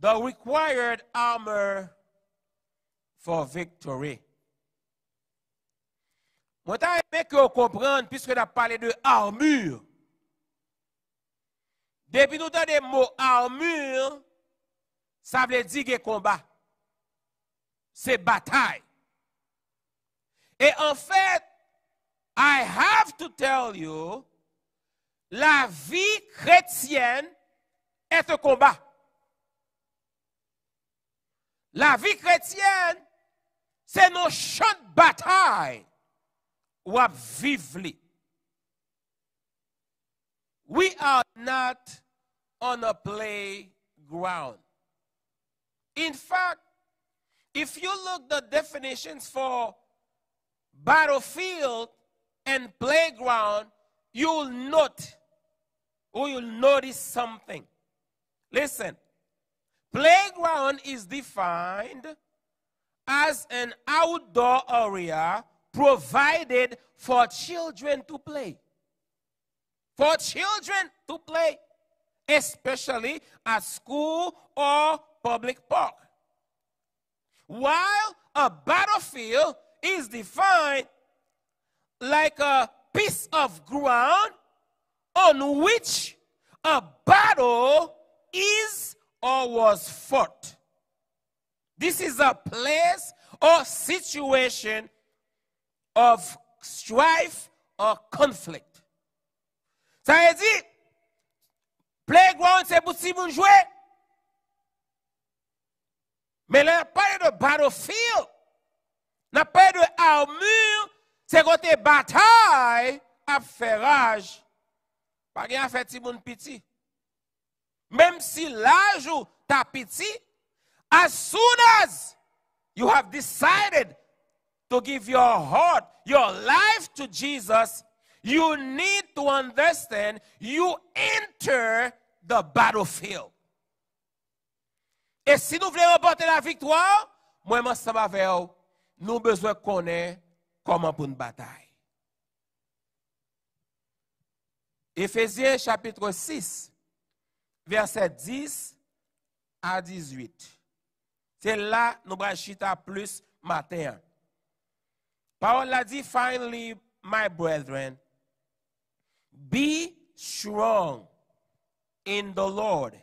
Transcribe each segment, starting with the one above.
the required armor for victory. Moi, t'as aimé que vous compreniez, puisque vous parlé de armure. Depuis nous avons des mots armure, ça veut dire que combat. C'est bataille. Et en fait, I have to tell you, la vie chrétienne est un combat. La vie chrétienne, c'est nos champs de bataille où à vivre. We are not on a playground. In fact, if you look the definitions for battlefield and playground, you'll note or you'll notice something. Listen, Playground is defined as an outdoor area provided for children to play. For children to play, especially at school or public park. While a battlefield is defined like a piece of ground on which a battle is or was fought. This is a place or situation of strife or conflict. Ça veut dire, playground, c'est pour si vous jouez. Mais là, pas de battlefield, n'a pas de armure, c'est côté bataille à faire rage. Pas rien à faire si petit. Même si l'âge ou t'as pitié, as soon as you have decided to give your heart, your life to Jesus, you need to understand you enter the battlefield. Et si nous voulons remporter la victoire, moi, je suis avec vous, nous besoin de connaître comment pour une bataille. Éphésiens chapitre 6, verset 10 à 18. C'est là nous chita plus matin. Paul a dit, finally, my brethren, be strong in the Lord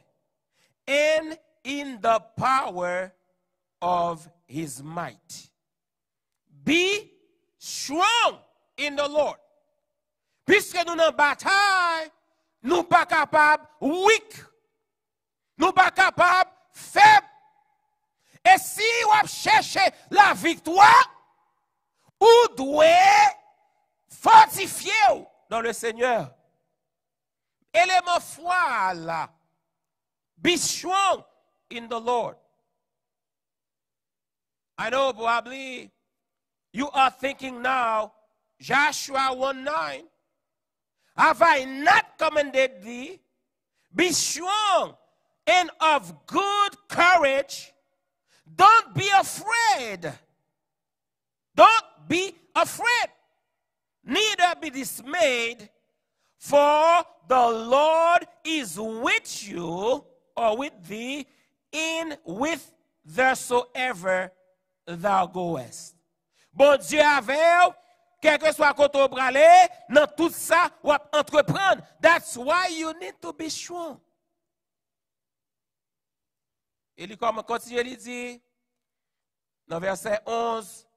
and in the power of his might. Be strong in the Lord. Puisque nous en bataille, nous pas capables, weak nou pa kapab feb. E si wap chèche la victoire, ou dwe fortifiye ou nan le seigneur. Element fwa la. Be strong in the Lord. I know probably you are thinking now, Joshua 1 9, have I not commanded thee? Be strong and of good courage. Don't be afraid. Don't be afraid, neither be dismayed, for the Lord is with you or with thee in with whithersoever thou goest. Bon Dieu avec quel que soit côté où dans tout ça, ou entreprendre. That's why you need to be strong. Et il continue, il dit, dans verset 11,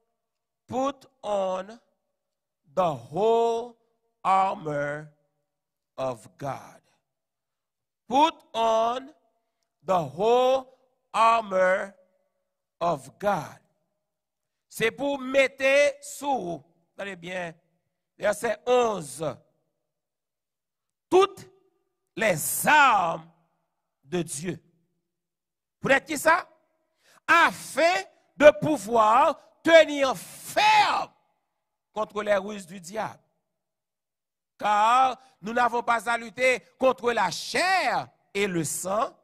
Put on the whole armor of God. Put on the whole armor of God. C'est pour mettre sous, allez bien, verset 11, toutes les armes de Dieu. Vous êtes qui ça? Afin de pouvoir tenir ferme contre les ruses du diable. Car nous n'avons pas à lutter contre la chair et le sang,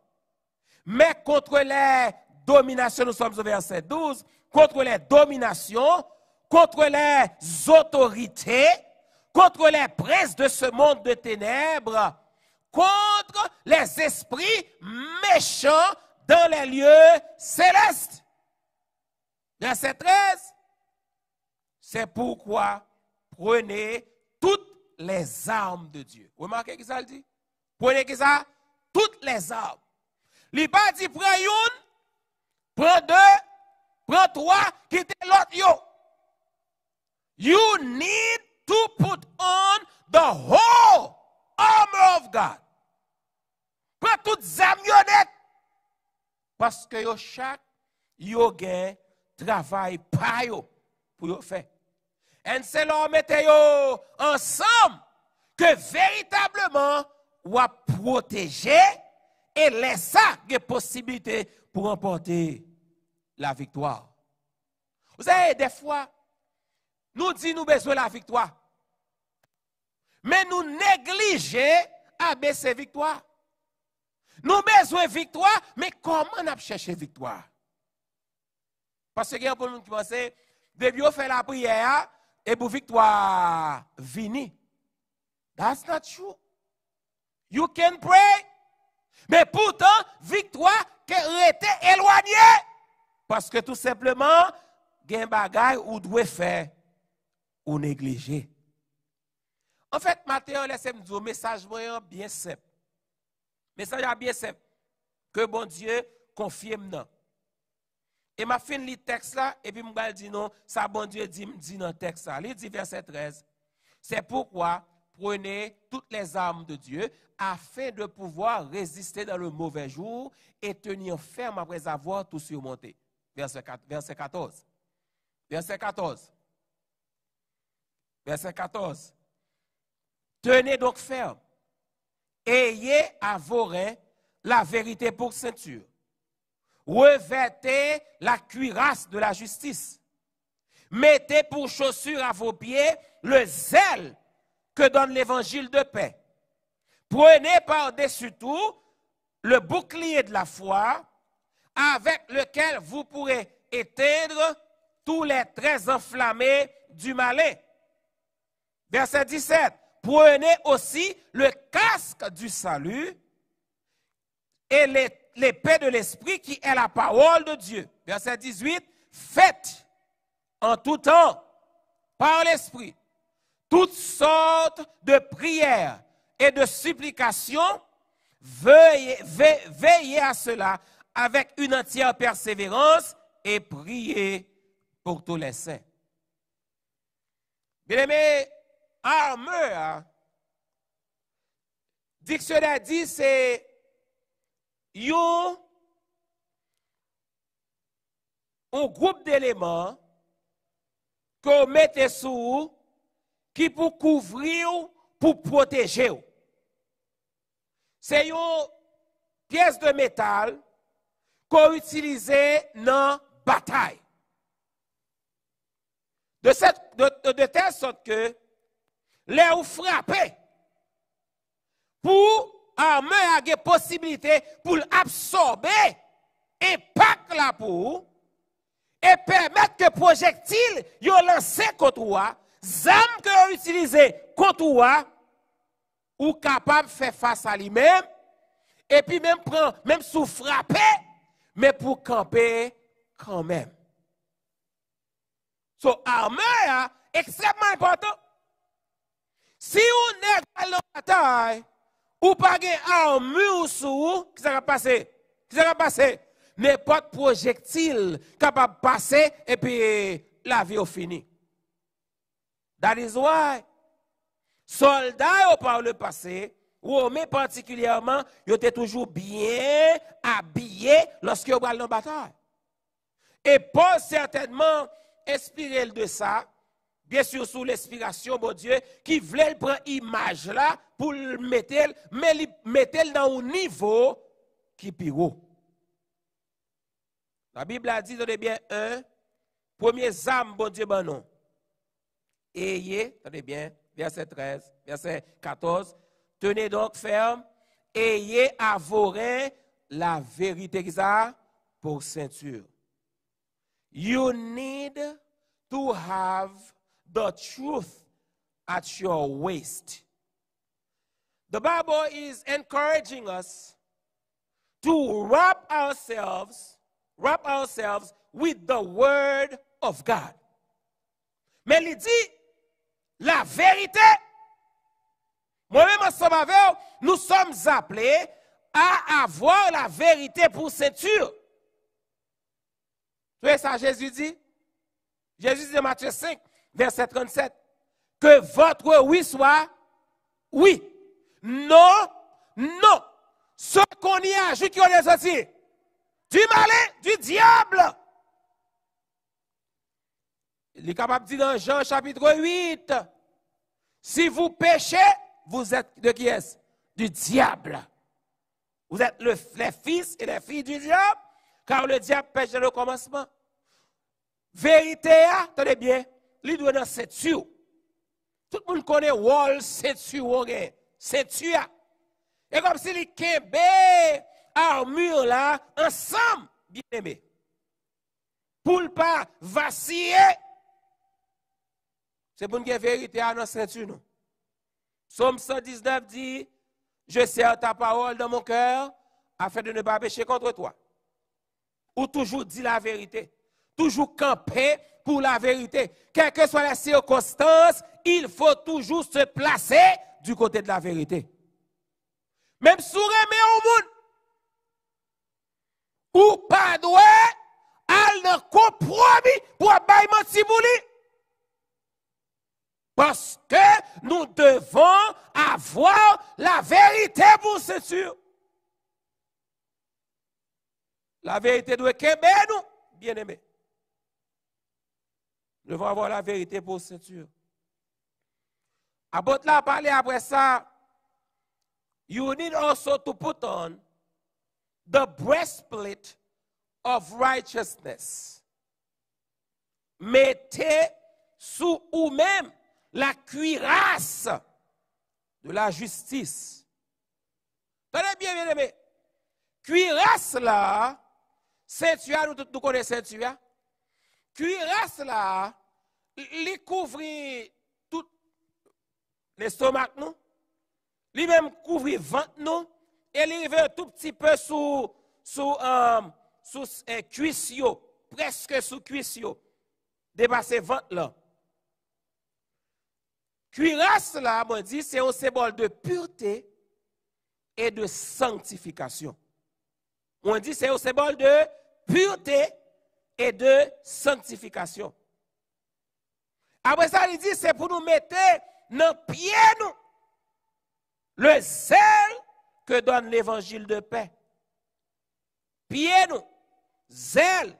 mais contre les dominations, nous sommes au verset 12, contre les dominations, contre les autorités, contre les presses de ce monde de ténèbres, contre les esprits méchants dans les lieux célestes. Verset 13. C'est pourquoi prenez toutes les armes de Dieu. Vous Remarquez que ça le dit. Prenez que ça, toutes les armes. Il pas dit prends une, prends deux, prends trois, quitte l'autre. Yo. You need to put on the whole armor of God. Prends toutes les armes parce que yo chaque yo travaille travail pa pour yo faire. Et c'est là mettez ensemble que véritablement ou protéger e et laisser des possibilités pour emporter la victoire. Vous savez, des fois, nous disons nous besoin de la victoire. Mais nous négligeons à baisser victoire. Nous avons besoin de victoire, mais comment on a cherché victoire? Parce que y a beaucoup de monde qui pensent, depuis fait la prière, et pour victoire, vini. That's not true. You can pray. Mais pourtant, victoire qui éloignée. Parce que tout simplement, il y a des ou doit faire ou négliger. En fait, Mathieu, laissez-moi un message bien simple. Mais Message a bien simple. Que bon Dieu confirme non. Et ma fin le texte là, et puis me dit non, ça bon Dieu dit, dit dans le texte là. Il dit verset 13. C'est pourquoi prenez toutes les armes de Dieu afin de pouvoir résister dans le mauvais jour et tenir ferme après avoir tout surmonté. verset 14. Verset 14. Verset 14. Tenez donc ferme ayez à vos reins la vérité pour ceinture. Revêtez la cuirasse de la justice. Mettez pour chaussure à vos pieds le zèle que donne l'évangile de paix. Prenez par-dessus tout le bouclier de la foi avec lequel vous pourrez éteindre tous les traits enflammés du malin. Verset 17 prenez aussi le casque du salut et l'épée de l'esprit qui est la parole de Dieu. Verset 18, faites en tout temps par l'esprit toutes sortes de prières et de supplications. Veillez, à cela avec une entière persévérance et priez pour tous les saints. Bien armure, dictionnaire dit c'est un groupe d'éléments que vous mettez sous qui pour couvrir, pour protéger. C'est une pièce de métal qu'on utilisait dans la bataille. De, cette, de telle sorte que les ou frapper pour armer à des possibilités pour absorber impact là pour et permettre que projectile yo lancés contre toi, zam que ont contre toi ou capable de faire face à lui-même et puis même prend même sous frapper mais pour camper quand même. So est hein, extrêmement important si vous n'êtes pas la bataille, ou pas une armure sur vous, quest qui va passer? Qui pas de va passer? N'importe projectile capable de passer et puis la vie est finie. That is why. Soldats par le passé, mais particulièrement, ils étaient toujours bien habillés lorsqu'ils ont dans la bataille. Et pas certainement inspiré de ça, bien sûr sous l'inspiration, bon Dieu, qui voulait prendre image là pour le mettre, mais le dans un niveau qui est plus La Bible a dit, le bien, un, premier âme, bon Dieu, ben non. Ayez, tenez bien, verset 13, verset 14, tenez donc ferme, ayez à vos la vérité qui ça pour ceinture. You need to have the truth at your waist. The Bible is encouraging us to wrap ourselves, wrap ourselves with the word of God. Mais il dit, la vérité, moi-même ensemble avec nous sommes appelés à avoir la vérité pour ceinture. Tu vois ça, Jésus dit? Jésus dit dans Matthieu 5, verset 37. Que votre oui soit oui. Non, non. Ce qu'on y a, je qui on est Du malin, du diable. Il est capable de dire dans Jean chapitre 8, si vous péchez, vous êtes de qui est-ce? Du diable. Vous êtes les fils et les filles du diable, car le diable pêche dans le commencement. Vérité, attendez bien, li dans cette setu. Tout moun monde wol setu wogen. Setu ya. Et comme si li kebe armur là ensemble bien eme. vaciller, pa vaciller Se pou pour verite a dans setu nou. Somme 119 dit « je serre ta parole dans mon cœur afin de ne pas pécher contre toi. Ou toujours dit la vérité. Toujours camper pour la vérité. Quelles que soient les circonstances, il faut toujours se placer du côté de la vérité. Même si vous remet au monde, ou pas à le compromis pour mon si Parce que nous devons avoir la vérité pour ce sûr. La vérité doit être bien aimé devons avoir la vérité pour ceinture. Apôtre là a parlé après ça, you need also to put on the breastplate of righteousness. Mettez sous vous-même la cuirasse de la justice. Tenez bien, bien aimé. Cuirasse là, ceinture, nous, nous connaissons ceinture. Cuirasse là, il couvre tout l'estomac non? li même couvrit ventre non et li un tout petit peu sous sous presque sous un euh, cuisse presque sous cuisse dépasser ventre là. Cuirasse là, on dit, c'est un symbole de pureté et de sanctification. On dit, c'est un symbole de pureté et de sanctification. Après ça, il dit, c'est pour nous mettre dans pied nous le zèle que donne l'évangile de paix. Pied nous, zèle.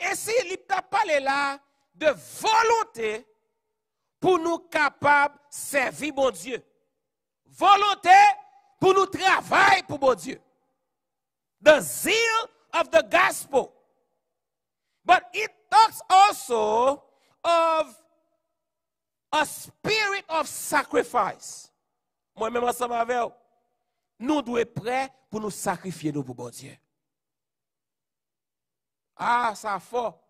Et si t'a parlé là de volonté pour nous capables de servir bon Dieu. Volonté pour nous travailler pour bon Dieu. The zeal of the gospel. But it talks also of a spirit of sacrifice. Moi-même, ensemble avec nous devons être prêts pour nous sacrifier nous pour bon Dieu. Ah, ça fort.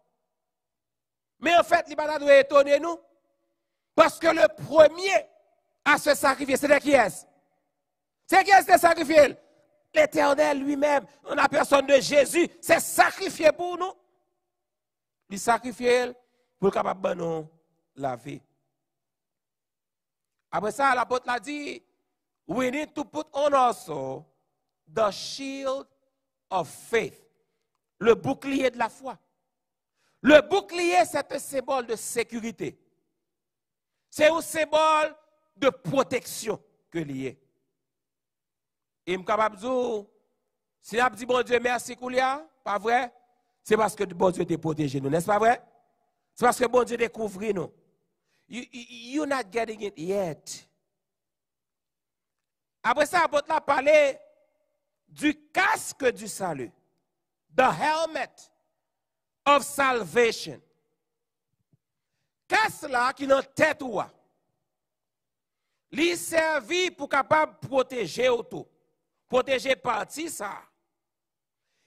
Mais en fait, va doit étonner nous. Parce que le premier à se sacrifier, c'est qui est-ce? C'est qui est-ce qui est L'Éternel lui-même, On la personne de Jésus, s'est sacrifié pour nous. Il sacrifié pour capable de la vie. Après ça, la l'apôtre l'a dit, we need to put on also the shield of faith, le bouclier de la foi. Le bouclier, c'est un symbole de sécurité. C'est un symbole de protection que lié. Et je capable de dire, si on dit bon Dieu merci, Koulia, pas vrai, c'est parce que bon Dieu t'a protégé, nous, n'est-ce pas vrai? C'est parce que bon Dieu découvre nous. You, you're not getting it yet. Après ça, on a parlé du casque du salut. The helmet of salvation. Casque là qui dans tête ou servit pour capable protéger auto, protéger partie ça.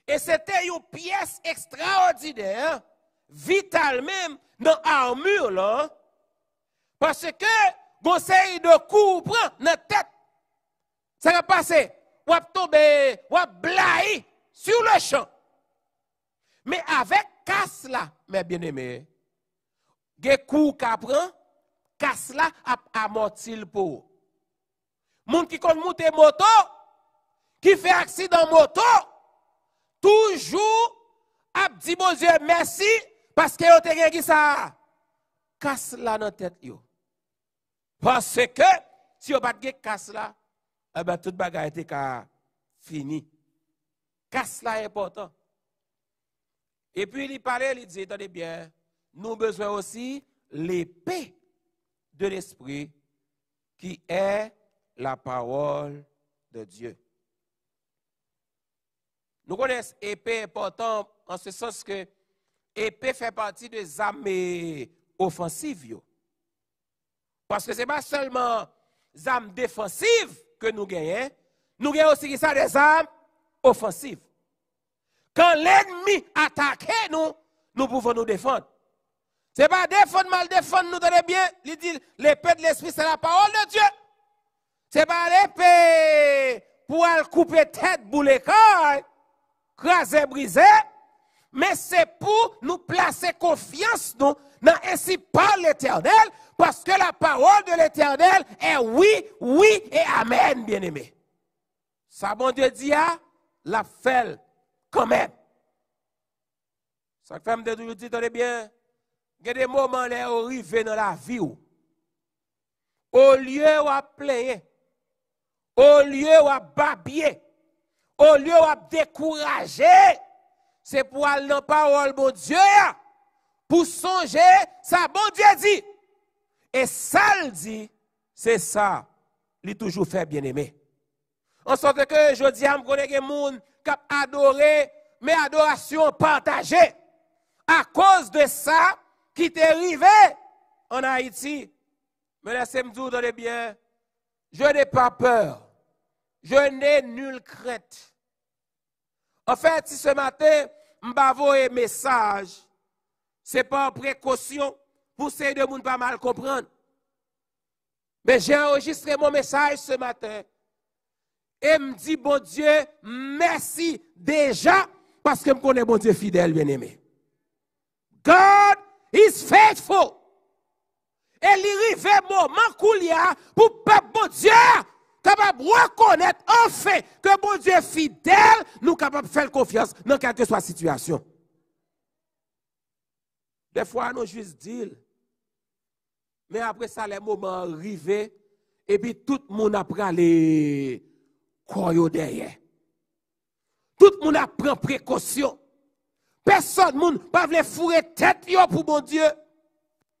Et c'était une pièce extraordinaire vital même dans l'armure là. Parce que conseil de coup prend dans tête. Ça va passer. Ou va tomber, ou blahi sur le champ. Mais avec casse là, mes bien-aimés, ...les coups de prend, casse là a amorti le pot. qui kon monter moto, qui fait accident moto, toujours a dit bon Dieu merci parce que vous avez qui ça Casse là dans la tête. Parce que si vous avez pas casse là, eh ben, toute bagarre était fini. Casse la est important. Et puis il parlait, il dit, attendez bien, nous avons besoin aussi l'épée de l'esprit qui est la parole de Dieu. Nous connaissons l'épée importante en ce sens que épée fait partie des armes offensives. Parce que ce n'est pas seulement des armes défensives que nous gagnons, nous gagnons aussi ça des armes offensives. Quand l'ennemi attaque nous, nous pouvons nous défendre. Ce n'est pas défendre, mal défendre, nous donner bien. Il l'épée de l'esprit, c'est la parole de Dieu. Ce n'est pas l'épée pour aller couper tête, bouler corps, craser, briser mais c'est pour nous placer confiance non? dans ainsi par l'Éternel, parce que la parole de l'Éternel est oui, oui et amen, bien-aimé. Ça, bon Dieu dit, ah, la fait quand même. Ça fait de toujours dire, bien, il y a des moments là où arrivé dans la vie où, au lieu où à au lieu de à babier, au lieu de décourager, c'est pour aller dans la parole, bon Dieu, pour songer, ça, bon Dieu dit. Et ça, le dit, c'est ça, il toujours fait bien-aimé. En sorte que je dis à mon connais des adoré, mais adoration partagée. À cause de ça qui t'est arrivé en Haïti. Mais laissez-moi dire dans les je n'ai pas peur. Je n'ai nulle crainte. En fait, si ce matin, je un message, c'est pas en précaution pour ces ne monde pas mal comprendre. Mais j'ai enregistré mon message ce matin et me dis, bon Dieu, merci déjà parce que je connais bon Dieu fidèle bien-aimé. God is faithful. Et il moment pour peuple bon Dieu capable de reconnaître enfin que bon Dieu est fidèle, nous capables de faire confiance dans quelle que soit situation. Des fois, nous juste dit, mais après ça, les moments arrivent, et puis tout le monde pris les croyants derrière. Tout le monde pris précaution. Personne ne pas les fourrer tête pour bon Dieu.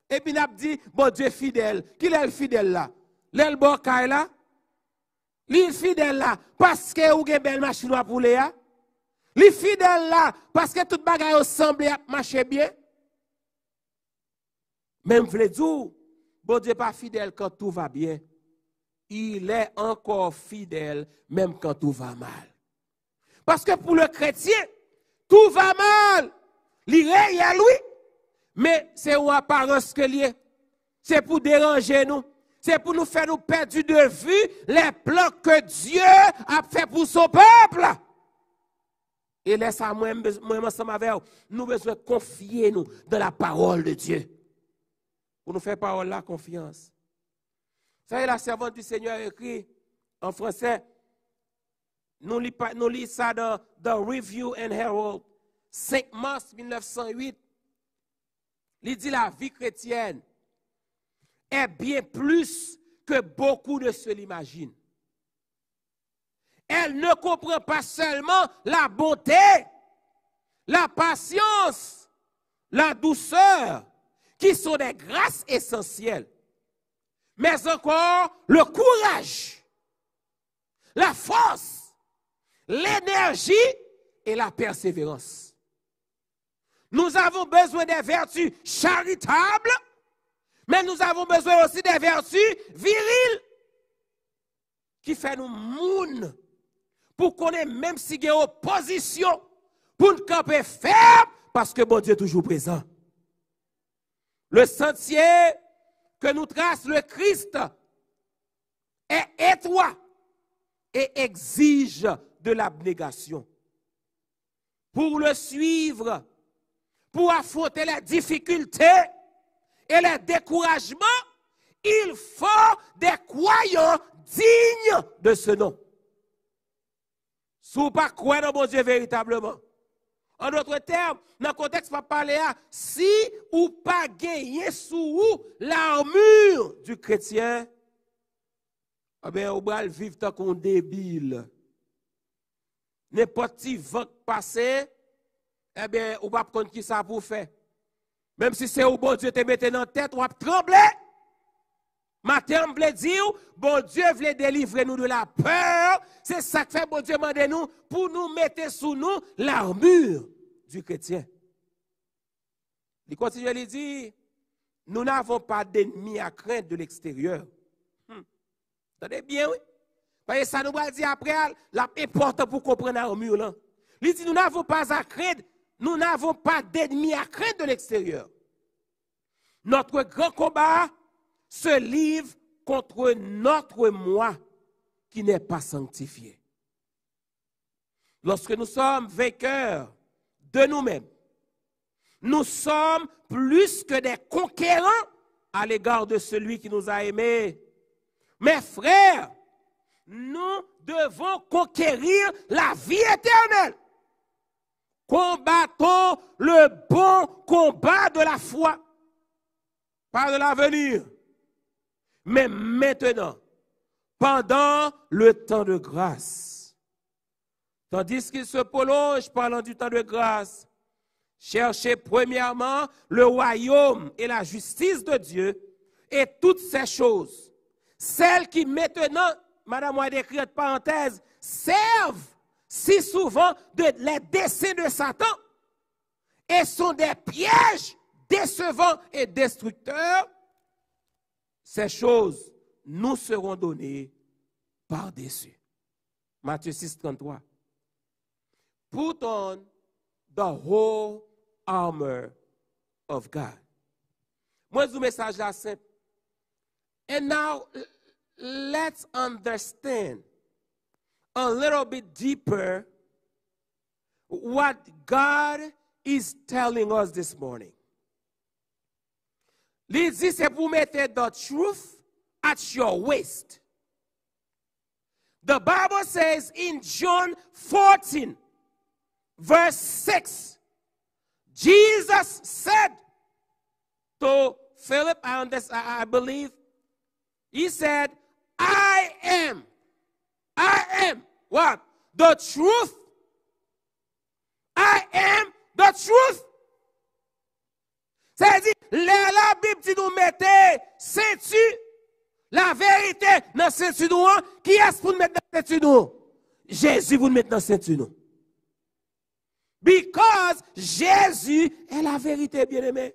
Et puis, nous dit, bon Dieu fidèle. Qui est le fidèle là? L'elbo là? L'infidèle fidèle là parce que ou une belle machine pour les fidèle là parce que tout monde semble marcher bien. Même vle bon Dieu pas fidèle quand tout va bien. Il est encore fidèle même quand tout va mal. Parce que pour le chrétien, tout va mal. Li réel lui, mais c'est une apparence que est. C'est pour déranger nous c'est pour nous faire nous perdre de vue les plans que Dieu a fait pour son peuple. Et laisse à moi, moi ensemble avec nous besoin confier nous dans la parole de Dieu. Pour nous faire parole la confiance. Vous savez, la servante du Seigneur écrit en français, nous lisons ça dans, The Review and Herald, 5 mars 1908. Il dit la vie chrétienne est bien plus que beaucoup de ceux l'imaginent. Elle ne comprend pas seulement la bonté, la patience, la douceur, qui sont des grâces essentielles, mais encore le courage, la force, l'énergie et la persévérance. Nous avons besoin des vertus charitables mais nous avons besoin aussi des vertus viriles qui fait nous moun pour qu'on ait même si une opposition pour nous camper ferme parce que bon Dieu est toujours présent. Le sentier que nous trace le Christ est étroit et exige de l'abnégation. Pour le suivre, pour affronter les difficultés, et les découragements, il faut des croyants dignes de ce nom. croyez pas dans mon Dieu véritablement. En d'autres termes, dans le contexte à si ou pas gagner sous l'armure du chrétien, eh bien, on va vivre tant qu'on débile. N'importe qui va passer, eh bien, vous pas prendre qui ça pour faire. Même si c'est au bon Dieu te mette dans la tête, ou à trembler. terme veut dire, bon Dieu veut délivrer nous de la peur. C'est ça que fait bon Dieu demander nous pour nous mettre sous nous l'armure du chrétien. Il continue, à dire: nous n'avons pas d'ennemis à craindre de l'extérieur. Vous hmm. bien, oui. Parce que ça nous va dire après, l'important pour comprendre l'armure là. Il dit, nous n'avons pas à craindre nous n'avons pas d'ennemis à craindre de l'extérieur. Notre grand combat se livre contre notre moi qui n'est pas sanctifié. Lorsque nous sommes vainqueurs de nous-mêmes, nous sommes plus que des conquérants à l'égard de celui qui nous a aimés. Mes frères, nous devons conquérir la vie éternelle combattons le bon combat de la foi, pas de l'avenir, mais maintenant, pendant le temps de grâce. Tandis qu'il se prolonge pendant du temps de grâce, cherchez premièrement le royaume et la justice de Dieu et toutes ces choses, celles qui maintenant, Madame moi, écrit parenthèse, servent si souvent de les desseins de Satan et sont des pièges décevants et destructeurs, ces choses nous seront données par-dessus. Matthieu 6, 33. Put on the whole armor of God. Moi, je message là simple. And now, let's understand a little bit deeper what God is telling us this morning. Lise se pou the truth at your waist. The Bible says in John 14, verse 6, Jesus said to Philip, I, I believe, he said, I am I am what? The truth. I am the truth. C'est-à-dire, la Bible dit nous mettez tu la vérité dans ceinture nous. Qui est-ce pour nous mettre dans ceinture nous? Jésus vous mettre dans ceinture nous. Because Jésus est la vérité, bien-aimé.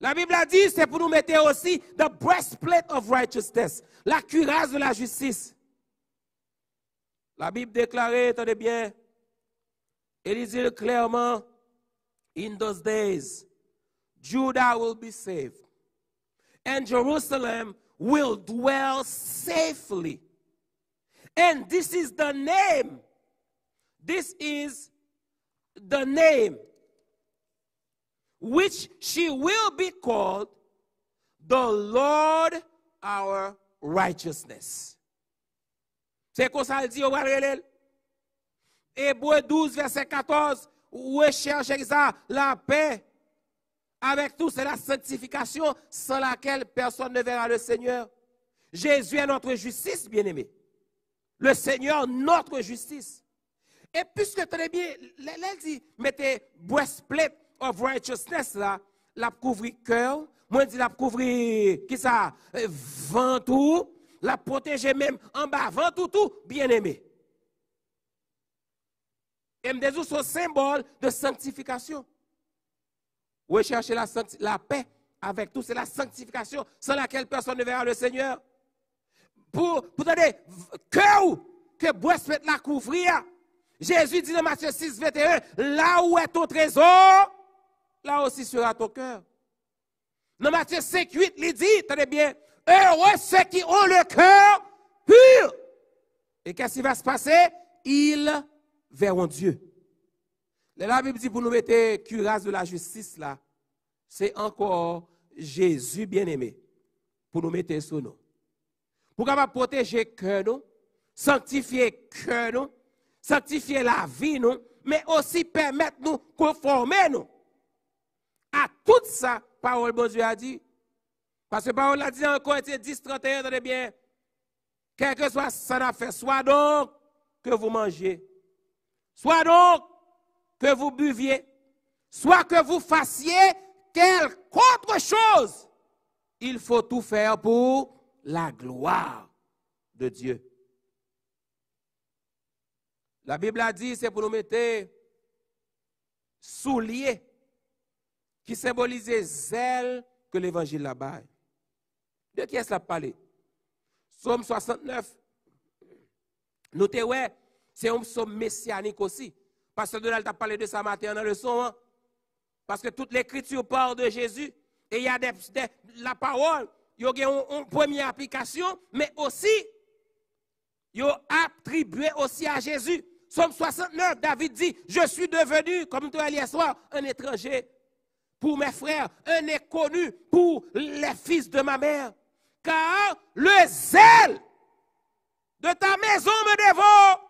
La Bible a dit, c'est pour nous mettre aussi the breastplate of righteousness, la cuirasse de la justice. La Bible déclarait, attendez bien, elle dit clairement, in those days, Judah will be saved, and Jerusalem will dwell safely. And this is the name. This is the name which she will be called the Lord our righteousness. C'est quoi ça dit au Barrelel. Hébreu 12, verset 14, recherchez ça, la paix avec tout, c'est la sanctification sans laquelle personne ne verra le Seigneur. Jésus est notre justice, bien-aimé. Le Seigneur, notre justice. Et puisque très bien, elle dit, mettez breastplate of righteousness là, l'a couvri cœur, moi dit l'a couvri qui ça euh, ventou, l'a protéger même en bas ventou tout bien-aimé. Et sont symbole de sanctification. Rechercher la, la paix avec tout, c'est la sanctification sans laquelle personne ne verra le Seigneur. Pour, pour donner cœur que boisse la couvrir. Hein. Jésus dit dans Matthieu 6, 21, là où est ton trésor, là aussi sera ton cœur. Dans Matthieu 5, 8, il dit, tenez bien, heureux ceux qui ont le cœur pur. Et qu'est-ce qui va se passer? Ils verront Dieu. La Bible dit, pour nous mettre cuirasse de la justice là, c'est encore Jésus bien-aimé pour nous mettre sous nous. Pour qu'on protéger que nous, sanctifier cœur, nous, sanctifier la vie nous, mais aussi permettre nous conformer nous à tout ça, parole bon Dieu a dit. Parce que parole a dit encore, Corinthiens 10, 31, attendez bien. Quel que soit ça n'a fait, soit donc que vous mangez, soit donc que vous buviez, soit que vous fassiez quelque autre chose, il faut tout faire pour la gloire de Dieu. La Bible a dit, c'est pour nous mettre souliers qui symbolisait zèle que l'évangile là-bas. De qui est-ce la parlé? Psaume 69. Notez, ouais, c'est un psaume messianique aussi. Parce que Donald a parlé de ça matin dans le son. Hein? Parce que toute l'écriture parle de Jésus. Et il y a la parole, il y a une première application, mais aussi, il y a attribué aussi à Jésus. Somme 69, David dit, je suis devenu, comme toi hier soir, un étranger pour mes frères, un est connu pour les fils de ma mère. Car le zèle de ta maison me dévore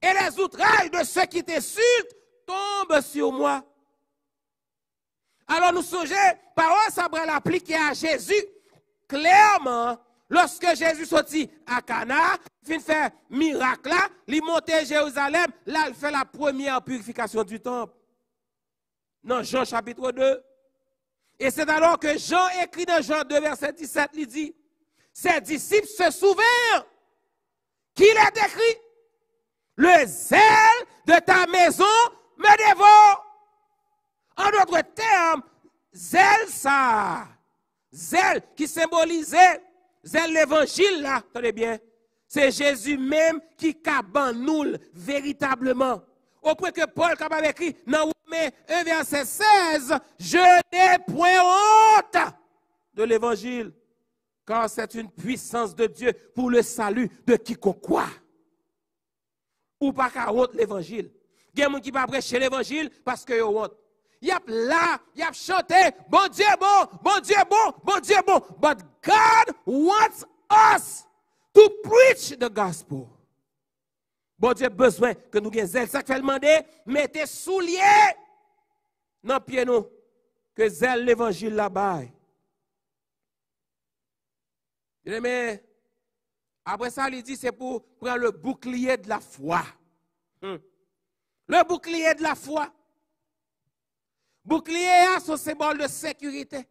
et les outrages de ceux qui t'insultent tombent sur moi. Alors nous par ça sabra l'appliquer à Jésus. Clairement, lorsque Jésus sortit à Cana, il fait miracle là, il montait Jérusalem, là il fait la première purification du temple dans Jean chapitre 2. Et c'est alors que Jean écrit dans Jean 2, verset 17, il dit, ses disciples se souvinrent qu'il est écrit, le zèle de ta maison me dévore. En d'autres termes, zèle ça, zèle qui symbolisait, zèle l'évangile là, Tenez bien, c'est Jésus même qui cabane nous véritablement. Au point que Paul, comme écrit, mais verset 16, je n'ai point honte de l'évangile, car c'est une puissance de Dieu pour le salut de quiconque croit. Ou pas qu'à honte l'évangile. Il y a des gens qui pas prêcher l'évangile parce qu'ils ont honte. Il y a là, il y a chanté, bon Dieu bon, bon Dieu bon, bon Dieu bon. But God wants us to preach the gospel. Bon Dieu besoin que nous ayons zèle. Ça fait demander, mettez souliers dans pied nous. Que zèle l'évangile là-bas. Mais après ça, il dit, c'est pour prendre le bouclier de la foi. Hmm. Le bouclier de la foi. Bouclier, ah, c'est symbole de sécurité,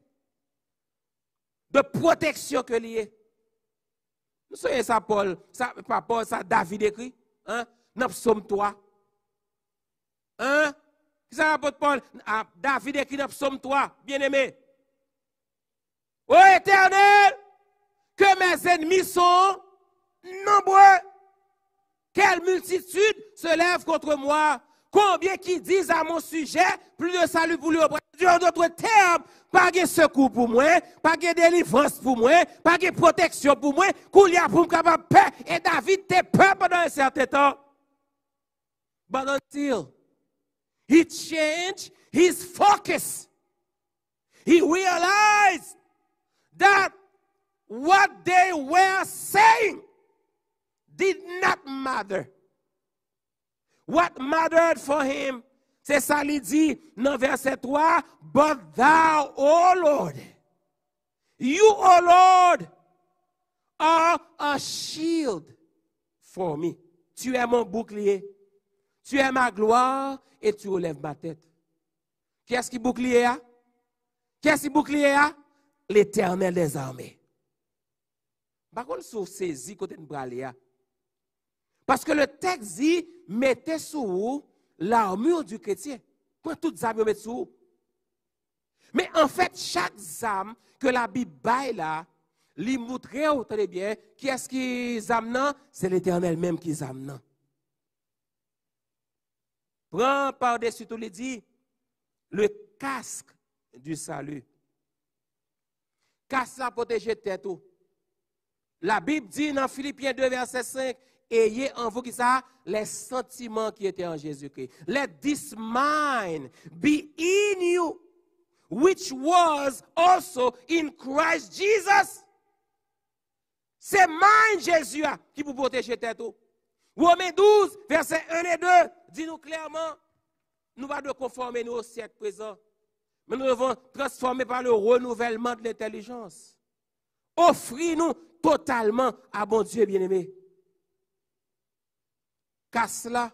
de protection que lié. Vous savez ça, Paul, ça, pas Paul, ça, David écrit. Hein? « N'absomme-toi »« psaume Hein? Qui s'appelle Paul? Ah, David écrit bien-aimé. Ô oh, éternel, que mes ennemis sont nombreux. Quelle multitude se lève contre moi. Combien qu'ils disent à mon sujet, plus de salut pour lui, en d'autres termes, pas de secours pour moi, pas de délivrance pour moi, pas de protection pour moi, qu'il y a pour Et David t'es peur pendant un certain temps. But until he changed his focus, he realized that what they were saying did not matter. What mattered for him? C'est ça qu'il dit dans verset 3, But thou, O Lord, you, O Lord, are a shield for me. Tu es mon bouclier. Tu es ma gloire et tu relèves ma tête. Qui ce qui bouclier a? Qui ce qui bouclier a? L'éternel des armées. Par contre, quand saisi côté de Parce que le texte dit, mettez sous l'armure du chrétien. Pourquoi toutes les armes, mettez sous. vous. Mais en fait, chaque âme que la Bible baille là, lui montrer, très bien, qui est-ce qui amenant C'est l'éternel même qui amenant. Prends par-dessus tout, les dit, le casque du salut. Casque à protéger tête. La Bible dit dans Philippiens 2, verset 5, ayez en vous qui ça les sentiments qui étaient en Jésus-Christ. Let this mind be in you, which was also in Christ Jesus. C'est mind Jésus qui vous protégeait tout. Romains 12, versets 1 et 2, dit nous clairement, nous va de conformer nous au siècle présent, mais nous devons transformer par le renouvellement de l'intelligence. Offrez-nous totalement à bon Dieu bien-aimé casse là,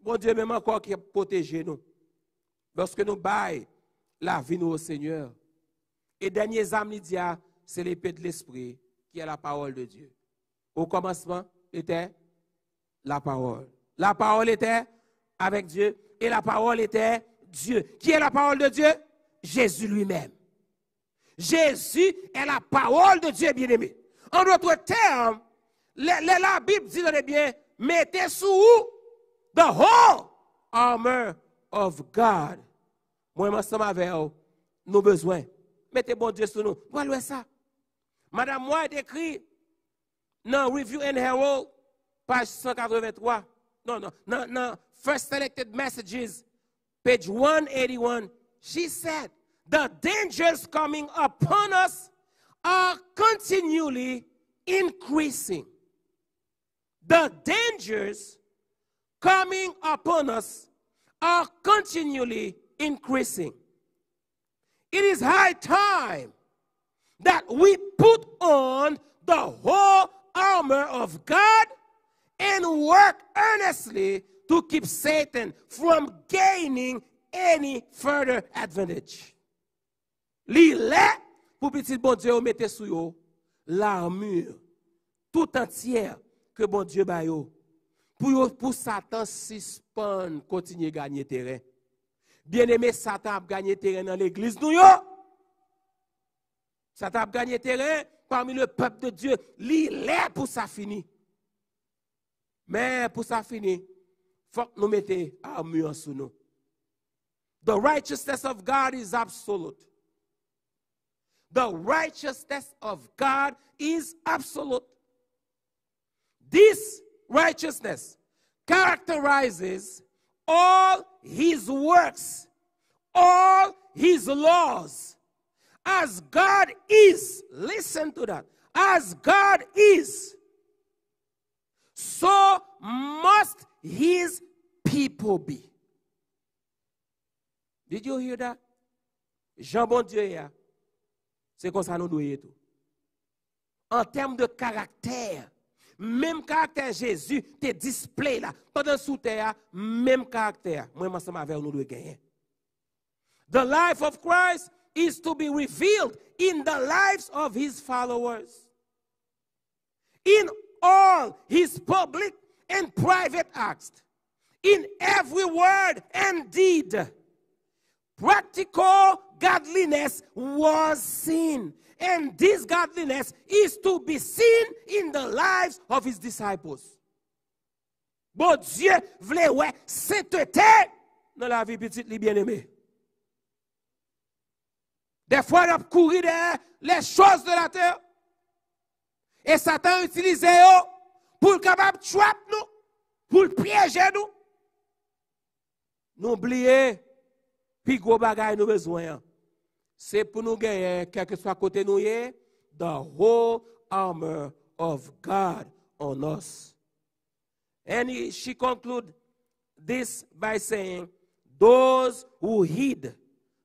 bon Dieu même encore qui protégé nous. Lorsque nous baillons la vie nous au Seigneur. Et dernier âme ah, c'est l'épée de l'esprit qui est la parole de Dieu. Au commencement était la parole. La parole était avec Dieu et la parole était Dieu. Qui est la parole de Dieu? Jésus lui-même. Jésus est la parole de Dieu, bien-aimé. En d'autres termes, la Bible dit, bien, mettez sous the whole armor of God. Moi, ensemble avec vous, oh, nous besoin. Mettez bon Dieu sous nous. Voilà ça. Madame moi écrit dans Review and Herald, page 183. Non, non, non, non. First Selected Messages, page 181. She said, The dangers coming upon us are continually increasing. The dangers coming upon us are continually increasing. It is high time that we put on the whole armor of God and work earnestly to keep Satan from gaining any further advantage. pou petit bon Dieu mette sou yo l'armure tout entière que bon Dieu ba Pour, pour Satan suspend, continue à gagner terrain. Bien-aimé, Satan a gagné terrain dans l'église, nous Satan a gagné terrain parmi le peuple de Dieu. Il est pour ça fini. Mais pour ça fini, faut que nous mettions armure sous nous. The righteousness of God is absolute. The righteousness of God is absolute. This righteousness characterizes all his works, all his laws. As God is, listen to that. As God is, so must his people be. Did you hear that? Jean bon Dieu yeah. C'est comme ça nous nous En termes de caractère, Même caractère Jésus te display là. Pendant sous terre, même caractère. Moi, ensemble avec nous, nous gagner. The life of Christ is to be revealed in the lives of his followers. In all his public and private acts. In every word and deed. Practical godliness was seen. And this godliness is to be seen in the lives of his disciples. Bon Dieu voulait ouais, sainteté dans la vie petite, les bien-aimés. Des fois, on a couru derrière les choses de la terre. Et Satan utilisait eux pour capable de nous, pour piéger nous. N'oubliez, puis gros bagaille nous besoin. Hein. c'est pour nous gagner, quel que soit côté nous, the whole armor of God on us. And he, she conclude this by saying, Those who heed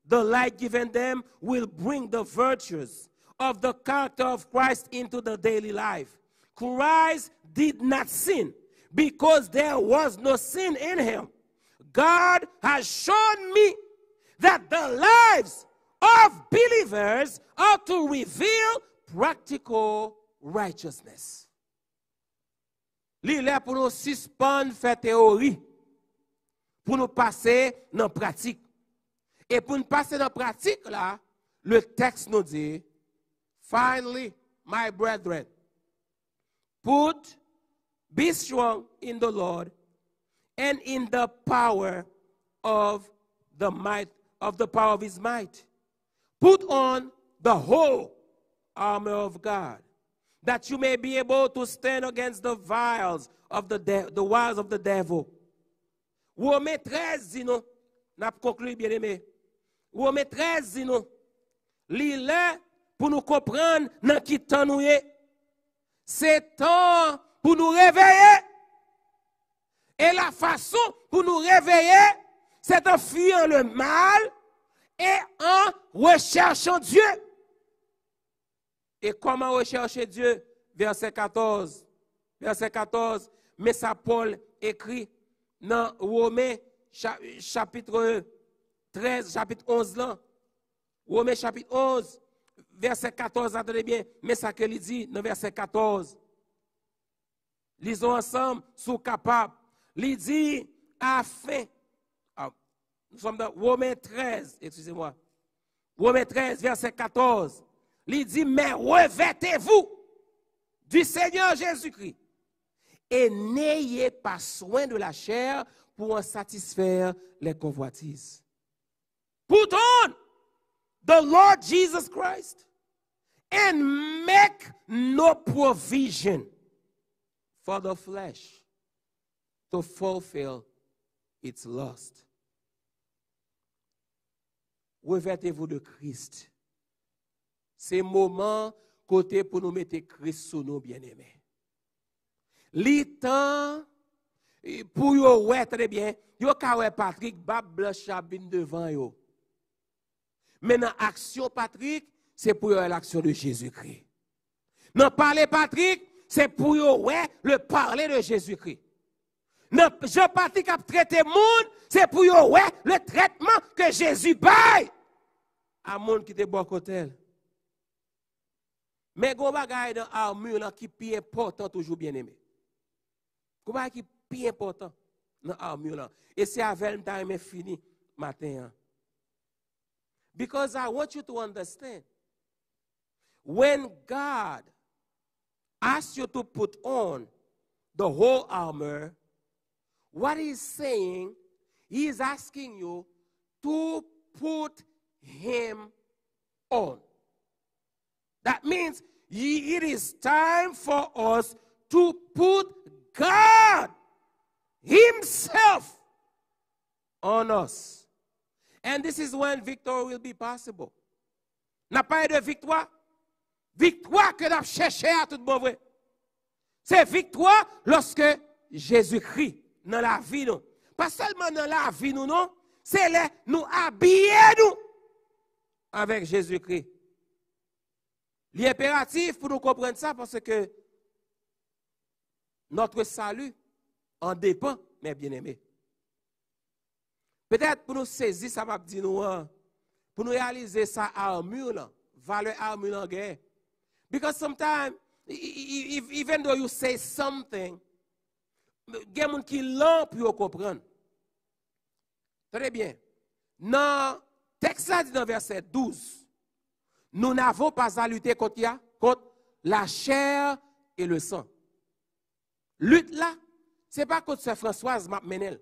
the light given them will bring the virtues of the character of Christ into the daily life. Christ did not sin because there was no sin in him. God has shown me that the lives of believers are to reveal practical righteousness. Li lè pou nou suspend fè teori, pou nou pase nan pratik. E pou nou pase nan pratik la, le tekst nou di, Finally, my brethren, put, be strong in the Lord, and in the power of the might, of the power of His might. Put on the whole armor of God, that you may be able to stand against the vials of the, de- the wiles of the devil. Romains 13 dit nous, n'a conclu bien aimé. Romains 13 dit nous, l'île pour nous comprendre dans qui temps nous est. C'est temps pour nous réveiller. Et la façon pour nous réveiller, c'est en fuyant le mal et en recherchant Dieu. Et comment rechercher Dieu? Verset 14. Verset 14. Mais ça, Paul écrit dans Romains chapitre 13, chapitre 11 là. Romains chapitre 11, verset 14, attendez bien. Mais ça qu'il dit dans verset 14. Lisons ensemble, sous capable. Il dit, afin nous dans Romains 13, excusez-moi. Romains 13, verset 14. Il dit, mais revêtez-vous du Seigneur Jésus-Christ et n'ayez pas soin de la chair pour en satisfaire les convoitises. Put on the Lord Jesus Christ and make no provision for the flesh to fulfill its lust revêtez-vous de Christ. C'est moment côté pour nous mettre Christ sous nos bien-aimés. L'État pour yo, ouais, très bien, yo kawe Patrick, bab chabine devant yo. Maintenant action Patrick, c'est pour l'action de Jésus-Christ. Non, parler Patrick, c'est pour yo, ouais, le parler de Jésus-Christ. Non je Patrick a traité monde, c'est pour yo, ouais, le traitement que Jésus paye. a moun ki te bokotel. Men gwo bagay nan armur lan ki pi important toujou bien eme. Gwo bagay ki pi important nan armur lan. E se avel mta eme fini maten an. Because I want you to understand. When God asks you to put on the whole armor, what he's saying, he's asking you to put him on. That means it is time for us to put God Himself on us. And this is when victory will be possible. N'a pas de victoire? Victoire que nous cherché à tout bon vrai. C'est victoire lorsque Jésus-Christ dans la vie nous. Pas seulement dans la vie nous, non. C'est les nous habiller nous. avec Jésus-Christ. L'impératif pour nous comprendre ça, parce que notre salut en dépend, mes bien-aimés. Peut-être pour nous saisir ça, m'a dit nous, hein, pour nous réaliser ça, armure, là, valeur armure en guerre. Because sometimes, even though you say something, il y a des gens qui l'ont pu comprendre. Très bien. Non, texte dit dans verset 12, nous n'avons pas à lutter contre, la chair et le sang. Lutte là, ce n'est pas contre Françoise Mapmenel.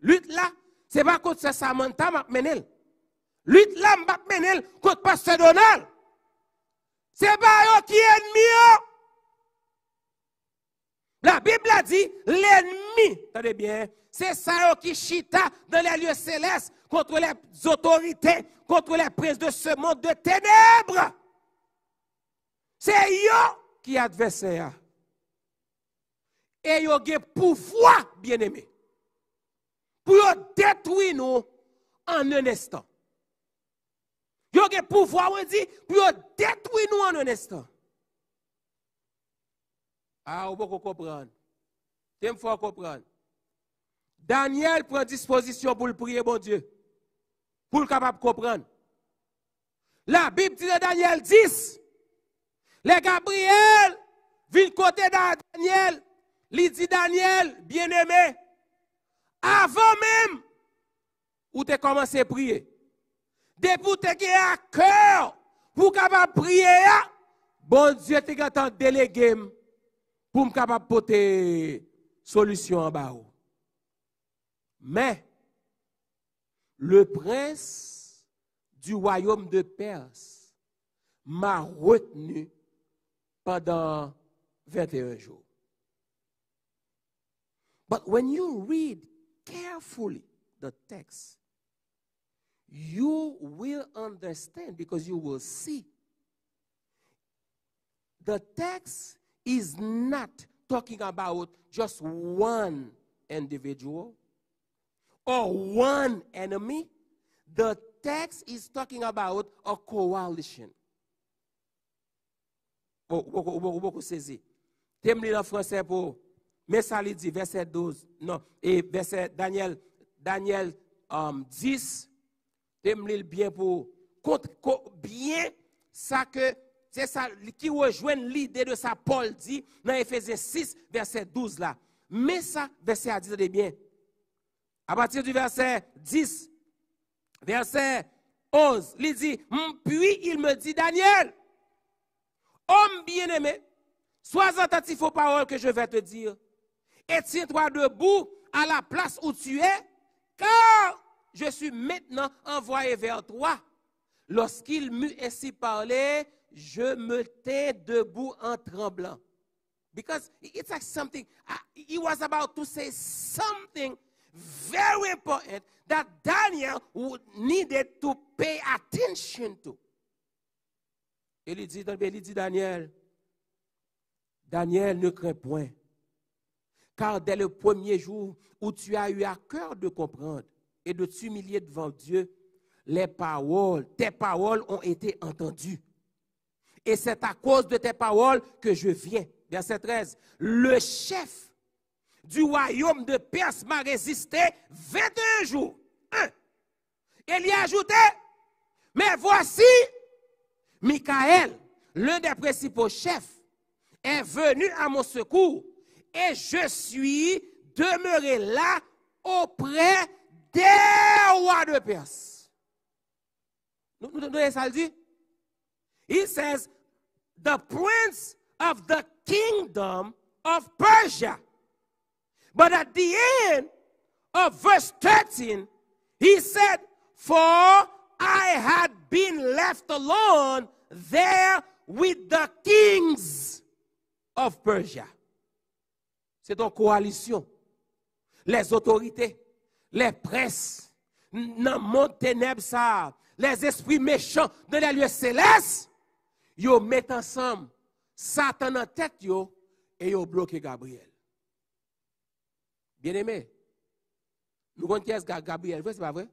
Lutte là, ce n'est pas contre Samantha Mapmenel. Lutte là, Mapmenel, contre Pasteur Donald. Ce n'est pas eux qui ennemi. La Bible a dit, l'ennemi, attendez bien, c'est ça qui chita dans les lieux célestes contre les autorités, contre les princes de ce monde de ténèbres. C'est eux qui adversaire. Et yo le pouvoir, bien-aimé, pour détruire nous en un instant. Yo le pouvoir, on dit, pour détruire nous en un instant. Ah, vous pouvez comprendre. Vous faut comprendre. Daniel prend disposition pour le prier, bon Dieu. Pour le capable comprendre. La Bible dit de Daniel 10. Les Gabriel vient côté de Daniel. Il dit Daniel, bien-aimé, avant même où tu as commencé à prier, depuis que tu es à cœur pour capable prier, bon Dieu, tu as délégué pour capable porter solution en bas. Mais le prince du royaume de Perse m'a retenu pendant 21 jours. But when you read carefully the text, you will understand because you will see. The text is not talking about just one individual, or one enemy, the text is talking about a coalition. Ou boku sezi. Tem li la franse pou, me sa li di verse 12, non, e verse Daniel 10, um, tem li li biye pou, kont biye sa ke, ki wajwen li de sa Paul di, nan e feze 6 verse 12 la. Me sa verse a diz li biye, à partir du verset 10, verset 11, il dit, puis il me dit, Daniel, homme bien-aimé, sois attentif aux paroles que je vais te dire, et tiens-toi debout à la place où tu es, car je suis maintenant envoyé vers toi. Lorsqu'il m'eut ainsi parlé, je me tais debout en tremblant. Because it's like something, he was about to say something very important that Daniel needed to pay attention to. Il dit, il dit Daniel, Daniel ne crains point, car dès le premier jour où tu as eu à cœur de comprendre et de t'humilier devant Dieu, les paroles, tes paroles ont été entendues. Et c'est à cause de tes paroles que je viens. Verset 13. Le chef du royaume de Perse m'a résisté 21 jours. Il y a ajouté, mais voici, Michael, l'un des principaux chefs, est venu à mon secours et je suis demeuré là auprès des rois de Perse. Nous, nous, ça dit? Il says, the prince of the kingdom of Persia But at the end of verse 13, he said, For I had been left alone there with the kings of Persia. C'est en coalition. Les autorités, les presses, dans mon ténèbres ça, les esprits méchants de la lieux céleste, yo mettent ensemble Satan en tête yo, et yo bloqué Gabriel. Bien-aimé, nous comptons qui est Gabriel, vrai, c'est pas vrai?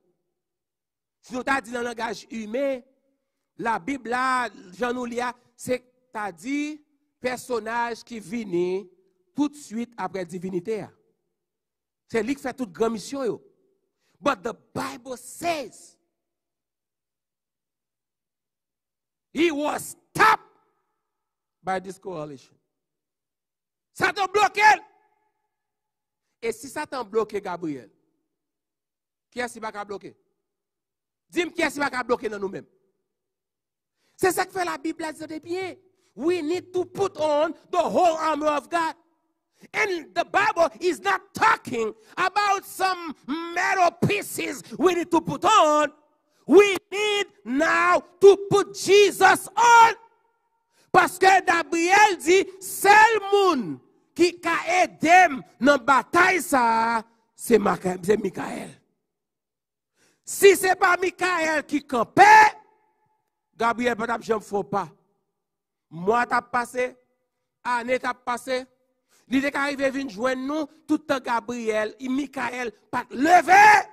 Si nous t'as dit dans le langage humain, la Bible là, Jean nous c'est t'as dit personnage qui vient tout de suite après divinité. Hein. C'est lui qui fait toute grande mission. Yo. But the Bible says he was stopped by this coalition. Ça te bloqué. Et si Satan bloque Gabriel, qui est-ce qui va bloquer Dis-moi qui est-ce qui va bloquer dans nous-mêmes. C'est ça que fait la Bible, elle dit bien. We need to put on the whole armor of God. And the Bible is not talking about some metal pieces we need to put on. We need now to put Jesus on. Parce que Gabriel dit, seul qui a aidé e dans la bataille, c'est Michael. Si ce n'est pas Michael qui campait, Gabriel, je ne fais pas. Moi, t'as passé, année t'as passé, l'idée est arrivé venir joindre nous, tout le temps Gabriel et Michael, pas levé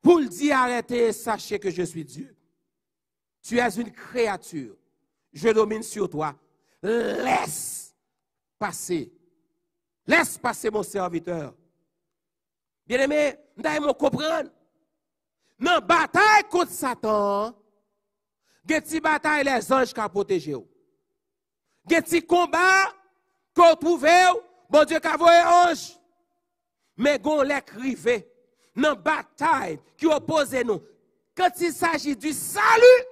pour le dire arrêtez, sachez que je suis Dieu. Tu es une créature. Je domine sur toi. Laisse passer Laisse passer mon serviteur. Bien-aimé, nous devons comprendre. Dans la bataille contre Satan, il y a bataille les anges qui ont protégé. Il y a des combats vous trouve, bon Dieu qui a voué anges. Mais on les dans la bataille qui oppose nous. Quand il s'agit du salut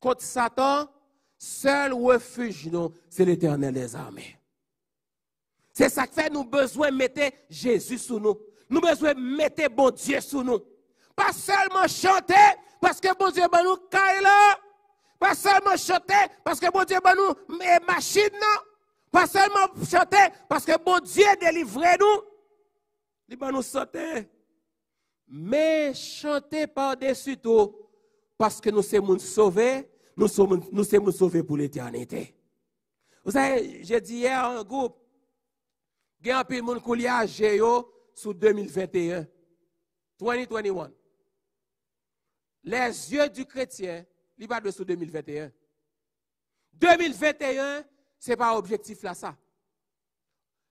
contre Satan, seul refuge, c'est l'éternel des armées. C'est ça que fait nous besoin de mettre Jésus sous nous. Nous besoin de mettre bon Dieu sous nous. Pas seulement chanter parce que bon Dieu va nous là. Pas seulement chanter parce que bon Dieu va nous et machine Pas seulement chanter parce que bon Dieu délivre nous. Il va nous sauter. Mais chanter par-dessus tout parce que nous sommes sauvés, nous sommes, nous sommes sauvés pour l'éternité. Vous savez, j'ai dit hier un groupe, gen apil moun kou yo sou 2021. 2021. Les yeux du chrétien, li pas de sou 2021. 2021, c'est pas objectif là ça.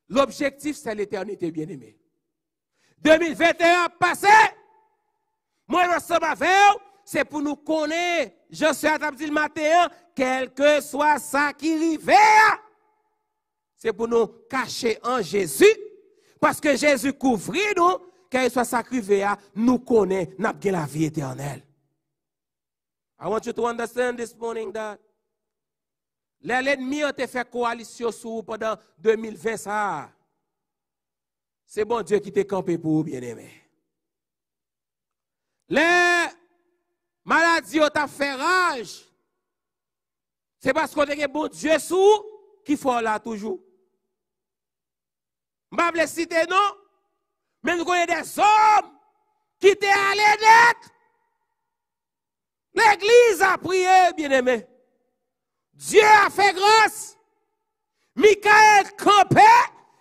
L'objectif, c'est l'éternité bien-aimé. 2021 passé, Moi, mwen resem faire, c'est pour nous connaître. je suis se atap di Quel que soit ça qui rivea, c'est pour nous cacher en Jésus, parce que Jésus couvre nous, qu'il soit sacrifié, ah, nous connaît, nous avons la vie éternelle. I want you to understand this morning that l'ennemi a fait coalition sur vous pendant 2020 C'est bon Dieu qui t'a campé pour vous, bien-aimé. Les maladies ont fait rage. C'est parce qu'on a un bon Dieu sous qui faut là toujours. Je ne pas citer non. Mais nous avons des hommes qui étaient allés net. L'église a prié, bien-aimé. Dieu a fait grâce. Michael campé.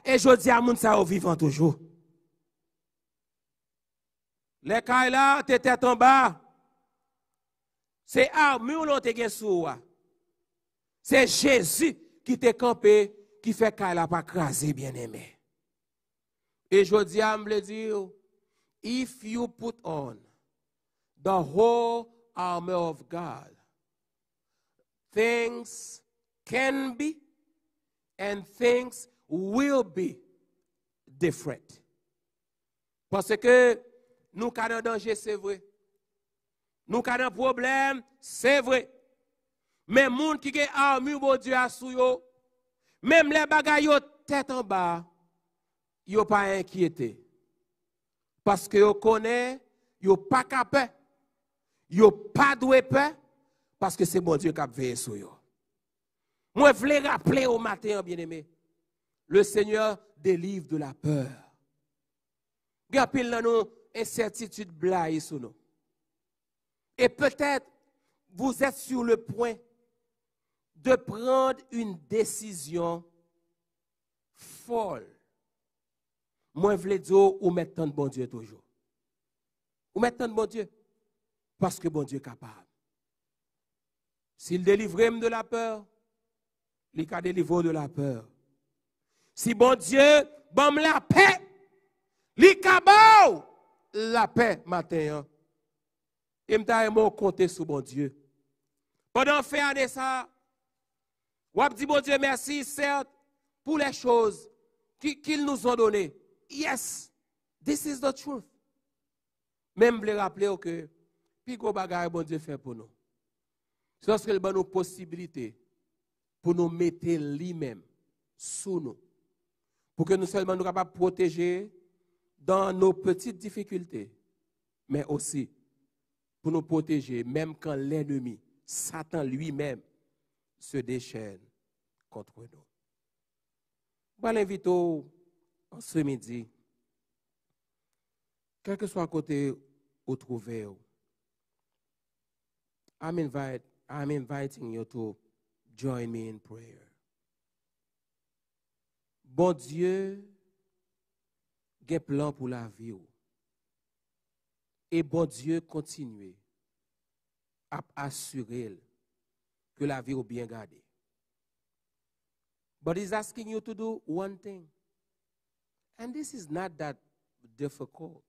Et je dis à mon ça vivant toujours. Les cailles là, tes en bas. C'est armé ou l'on sous. C'est Jésus qui t'est campé, qui fait Kayla pas craser, bien-aimé. Et je dis à me dire, if you put on the whole armor of God, things can be and things will be different. Parce que nous avons un danger, c'est vrai. Nous avons un problème, c'est vrai. Mais les gens qui ont armure, de Dieu, même les bagailles tête en bas, yo pas inquiété. Parce que yo connaît, yo pas capé. Yo pas doué peur parce que c'est mon Dieu qui a veillé sur yo. Moi je voulais rappeler au matin bien-aimé. Le Seigneur délivre de la peur. Gapil nous incertitude blaye sur nous. Et peut-être vous êtes sur le point de prendre une décision folle moi, je voulais dire, ou mettre tant de bon Dieu toujours. Ou mettre tant de bon Dieu. Parce que bon Dieu est capable. S'il délivre de la peur, il a délivré de la peur. Si bon Dieu bombe la paix, il a la paix matin. Hein. Et je mon compter sur bon Dieu. Pendant faire année ça, on dit bon Dieu merci, certes, pour les choses qu'il nous a données yes, this is the truth. Même les rappeler que, puis gros bon Dieu fait pour nous. C'est parce qu'il a nos possibilités pour nous mettre lui-même sous nous. Pour que nous seulement nous capables de protéger dans nos petites difficultés, mais aussi pour nous protéger, même quand l'ennemi, Satan lui-même, se déchaîne contre nous. Bon, vous invite an se midi, kelke swa kote ou trove yo, I'm inviting you to join me in prayer. Bon dieu, ge plan pou la vi yo. E bon dieu kontinwe, ap asurel, ke la vi yo bien gade. But he's asking you to do one thing. And this is not that difficult.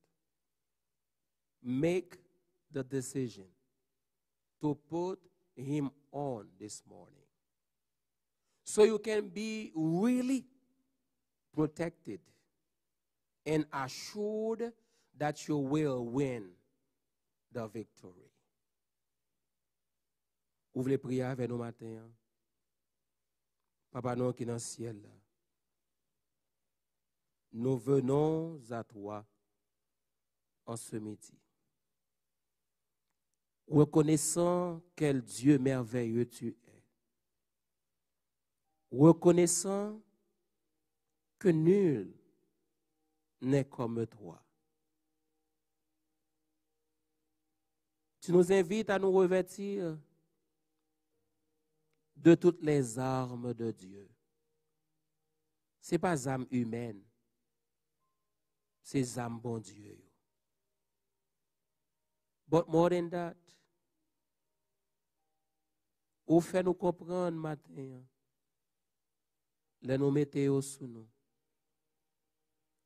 Make the decision to put him on this morning. So you can be really protected and assured that you will win the victory. Ouvre voulez prier avec nous matin? Papa, nous qui dans le ciel là. nous venons à toi en ce midi, reconnaissant quel Dieu merveilleux tu es, reconnaissant que nul n'est comme toi. Tu nous invites à nous revêtir de toutes les armes de Dieu. Ce n'est pas âme humaine, c'est zam bon yo. But more than that, ou fait nous comprendre matin, les nous mettez sous nous.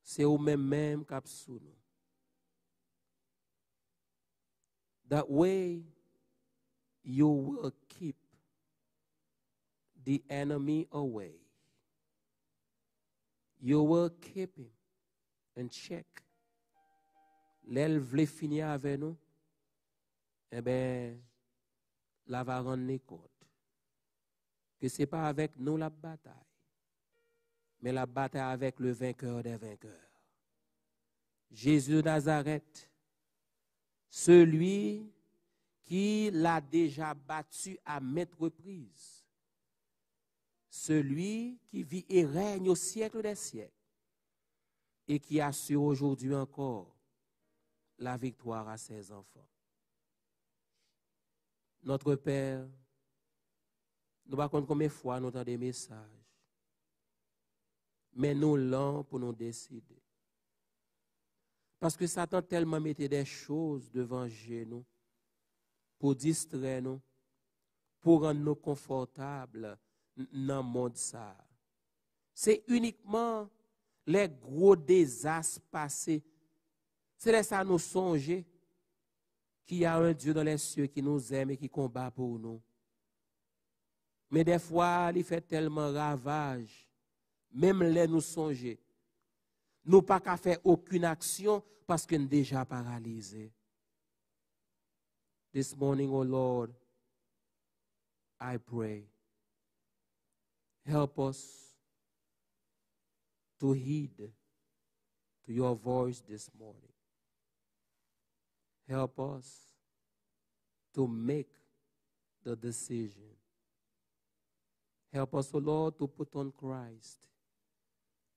C'est ou même That way, you will keep the enemy away. You will keep him. un chèque. L'elle voulait finir avec nous. Eh bien, la va rendre compte que ce n'est pas avec nous la bataille, mais la bataille avec le vainqueur des vainqueurs. Jésus Nazareth, celui qui l'a déjà battu à maintes reprises, celui qui vit et règne au siècle des siècles et qui assure aujourd'hui encore la victoire à ses enfants. Notre Père, nous ne combien de fois nous avons des messages, mais nous lents pour nous décider. Parce que Satan tellement mettait des choses devant nous pour distraire nous, pour rendre nous confortables dans le monde. C'est uniquement les gros désastres passés. C'est laisser à nous songer qu'il y a un Dieu dans les cieux qui nous aime et qui combat pour nous. Mais des fois, il fait tellement ravage, même les nous songer. Nous pas qu'à faire aucune action parce qu'on est déjà paralysé. This morning, oh Lord, I pray. Help us. to heed to your voice this morning. Help us to make the decision. Help us, O oh Lord, to put on Christ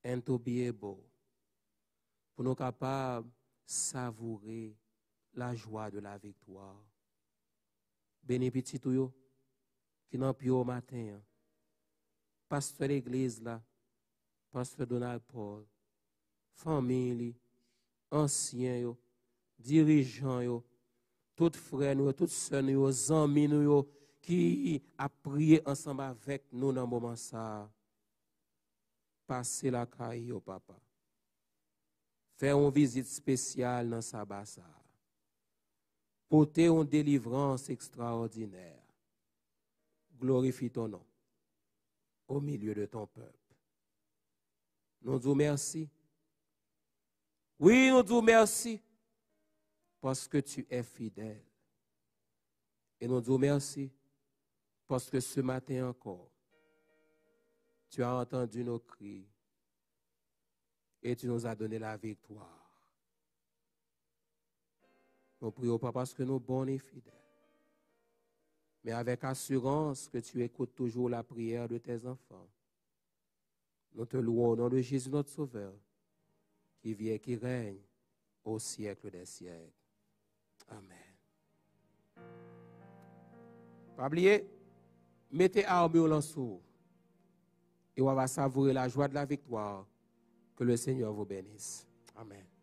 and to be able, pour nous capables savourer la joie de la victoire. Béni petit qui n'en pio au matin, pasteur l'église là, Pasteur Donald Paul, famille, anciens, dirigeants, toutes frères, toutes sœurs, amis qui a prié ensemble avec nous dans le moment ça. Passez la caille au papa. Faire une visite spéciale dans sa bassa. Porter une délivrance extraordinaire. Glorifie ton nom au milieu de ton peuple. Nous disons merci. Oui, nous te remercions parce que tu es fidèle. Et nous disons merci parce que ce matin encore, tu as entendu nos cris et tu nous as donné la victoire. Nous prions pas parce que nous sommes bons et fidèles, mais avec assurance que tu écoutes toujours la prière de tes enfants. Notre te louons au nom de Jésus notre Sauveur, qui vient, qui règne au siècle des siècles. Amen. Pas mettez armes au lanceau et on va savourer la joie de la victoire. Que le Seigneur vous bénisse. Amen.